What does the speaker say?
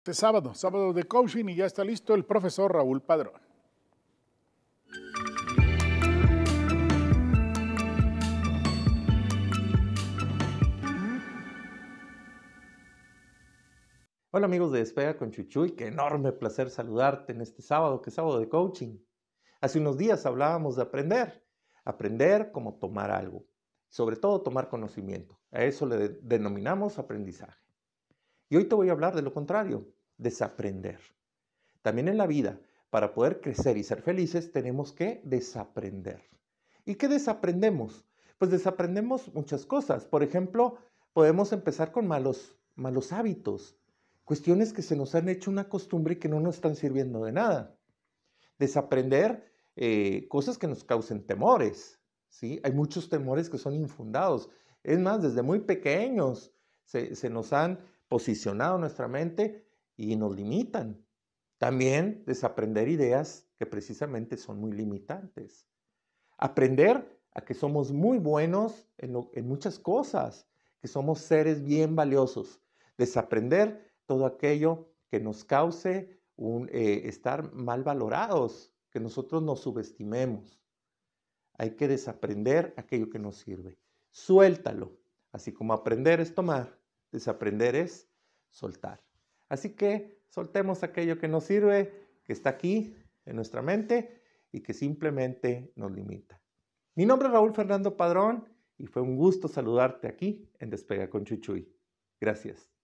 Este sábado, sábado de coaching y ya está listo el profesor Raúl Padrón. Hola amigos de Despega con Chuchuy, qué enorme placer saludarte en este sábado, que es sábado de coaching. Hace unos días hablábamos de aprender, aprender como tomar algo, sobre todo tomar conocimiento. A eso le denominamos aprendizaje. Y hoy te voy a hablar de lo contrario, desaprender. También en la vida, para poder crecer y ser felices, tenemos que desaprender. ¿Y qué desaprendemos? Pues desaprendemos muchas cosas. Por ejemplo, podemos empezar con malos, malos hábitos, cuestiones que se nos han hecho una costumbre y que no nos están sirviendo de nada. Desaprender eh, cosas que nos causen temores. ¿sí? Hay muchos temores que son infundados. Es más, desde muy pequeños se nos han posicionado nuestra mente y nos limitan. También desaprender ideas que precisamente son muy limitantes. Aprender a que somos muy buenos en, muchas cosas, que somos seres bien valiosos. Desaprender todo aquello que nos cause un, eh, estar mal valorados, que nosotros nos subestimemos. Hay que desaprender aquello que nos sirve. Suéltalo. Así como aprender es tomar, desaprender es soltar. Así que soltemos aquello que nos sirve, que está aquí en nuestra mente y que simplemente nos limita. Mi nombre es Raúl Fernando Padrón y fue un gusto saludarte aquí en Despega con Chuchuy. Gracias.